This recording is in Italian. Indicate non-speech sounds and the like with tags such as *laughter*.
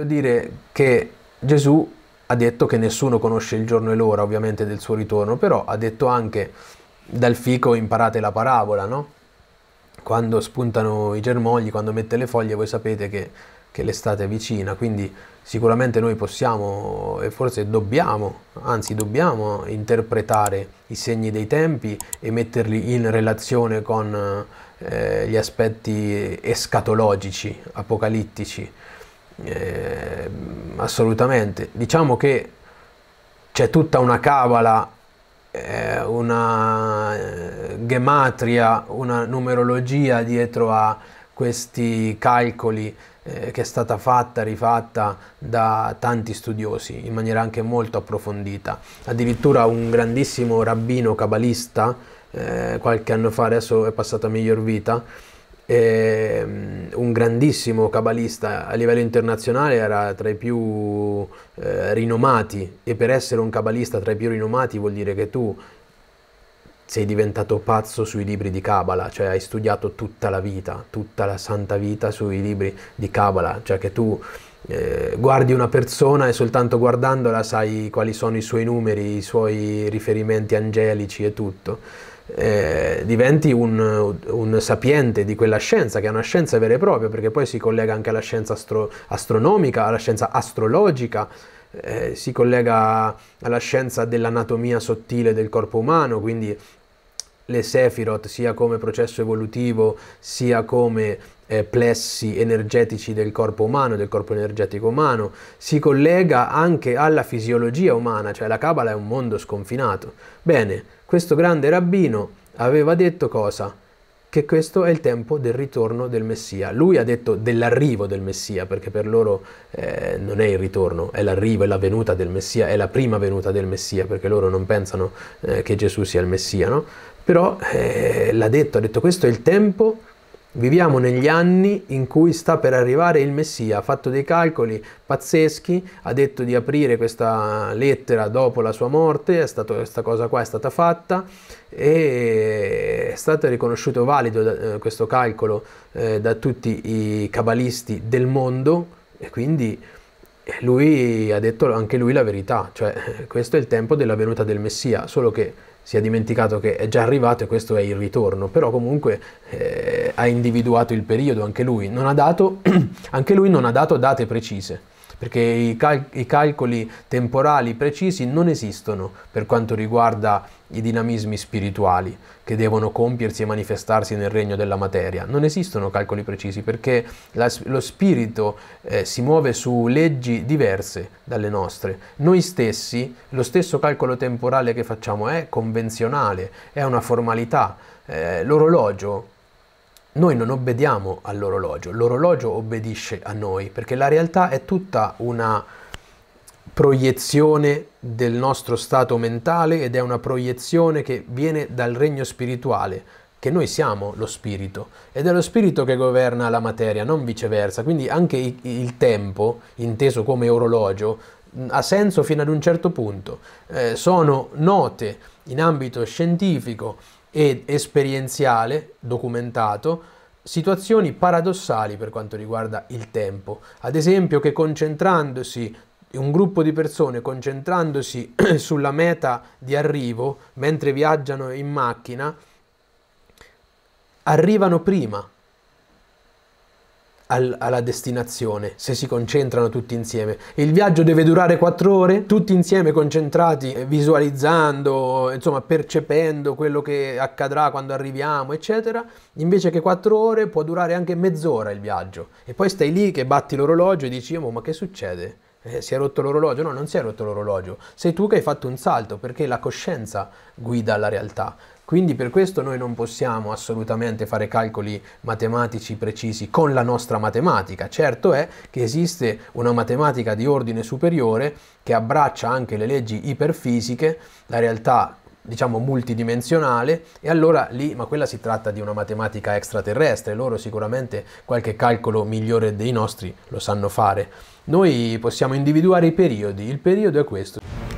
voglio dire che Gesù ha detto che nessuno conosce il giorno e l'ora ovviamente del suo ritorno, però ha detto anche dal fico imparate la parabola, no? Quando spuntano i germogli, quando mette le foglie, voi sapete che, che l'estate è vicina, quindi sicuramente noi possiamo e forse dobbiamo, anzi dobbiamo interpretare i segni dei tempi e metterli in relazione con eh, gli aspetti escatologici, apocalittici eh, assolutamente. Diciamo che c'è tutta una cavala, eh, una eh, gematria, una numerologia dietro a questi calcoli eh, che è stata fatta, rifatta da tanti studiosi in maniera anche molto approfondita. Addirittura un grandissimo rabbino cabalista, eh, qualche anno fa, adesso è passato a miglior vita, Ehm, un grandissimo cabalista a livello internazionale, era tra i più eh, rinomati e per essere un cabalista tra i più rinomati vuol dire che tu sei diventato pazzo sui libri di Kabbalah, cioè hai studiato tutta la vita, tutta la santa vita sui libri di Kabbalah, cioè che tu eh, guardi una persona e soltanto guardandola sai quali sono i suoi numeri, i suoi riferimenti angelici e tutto eh, diventi un, un, sapiente di quella scienza, che è una scienza vera e propria, perché poi si collega anche alla scienza astro, astronomica, alla scienza astrologica, eh, si collega alla scienza dell'anatomia sottile del corpo umano, quindi le Sephiroth sia come processo evolutivo sia come eh, plessi energetici del corpo umano, del corpo energetico umano, si collega anche alla fisiologia umana, cioè la Kabbalah è un mondo sconfinato. Bene, questo grande rabbino aveva detto cosa? che questo è il tempo del ritorno del Messia. Lui ha detto dell'arrivo del Messia, perché per loro eh, non è il ritorno, è l'arrivo, è la venuta del Messia, è la prima venuta del Messia, perché loro non pensano eh, che Gesù sia il Messia, no? Però eh, l'ha detto, ha detto questo è il tempo Viviamo negli anni in cui sta per arrivare il Messia, ha fatto dei calcoli pazzeschi, ha detto di aprire questa lettera dopo la sua morte, è stato, questa cosa qua è stata fatta e stato riconosciuto valido da, eh, questo calcolo eh, da tutti i cabalisti del mondo e quindi eh, lui ha detto anche lui la verità, cioè eh, questo è il tempo della venuta del Messia, solo che si è dimenticato che è già arrivato e questo è il ritorno, però comunque eh, ha individuato il periodo anche lui, non ha dato, *clears throat* anche lui non ha dato date precise perché i, cal- i calcoli temporali precisi non esistono per quanto riguarda i dinamismi spirituali che devono compiersi e manifestarsi nel regno della materia. Non esistono calcoli precisi perché la, lo spirito eh, si muove su leggi diverse dalle nostre. Noi stessi, lo stesso calcolo temporale che facciamo è convenzionale, è una formalità. Eh, l'orologio noi non obbediamo all'orologio, l'orologio obbedisce a noi, perché la realtà è tutta una proiezione del nostro stato mentale ed è una proiezione che viene dal regno spirituale, che noi siamo lo spirito ed è lo spirito che governa la materia, non viceversa. Quindi anche il tempo, inteso come orologio, ha senso fino ad un certo punto, eh, sono note in ambito scientifico e esperienziale, documentato, situazioni paradossali per quanto riguarda il tempo. Ad esempio che concentrandosi un gruppo di persone concentrandosi *clears throat* sulla meta di arrivo mentre viaggiano in macchina arrivano prima al, alla destinazione se si concentrano tutti insieme. Il viaggio deve durare quattro ore, tutti insieme concentrati, visualizzando, insomma percependo quello che accadrà quando arriviamo, eccetera. Invece che quattro ore può durare anche mezz'ora il viaggio. E poi stai lì che batti l'orologio e dici, oh, ma che succede? Eh, si è rotto l'orologio? No, non si è rotto l'orologio. Sei tu che hai fatto un salto perché la coscienza guida la realtà. Quindi per questo noi non possiamo assolutamente fare calcoli matematici precisi con la nostra matematica. Certo è che esiste una matematica di ordine superiore che abbraccia anche le leggi iperfisiche, la realtà diciamo multidimensionale e allora lì ma quella si tratta di una matematica extraterrestre loro sicuramente qualche calcolo migliore dei nostri lo sanno fare noi possiamo individuare i periodi il periodo è questo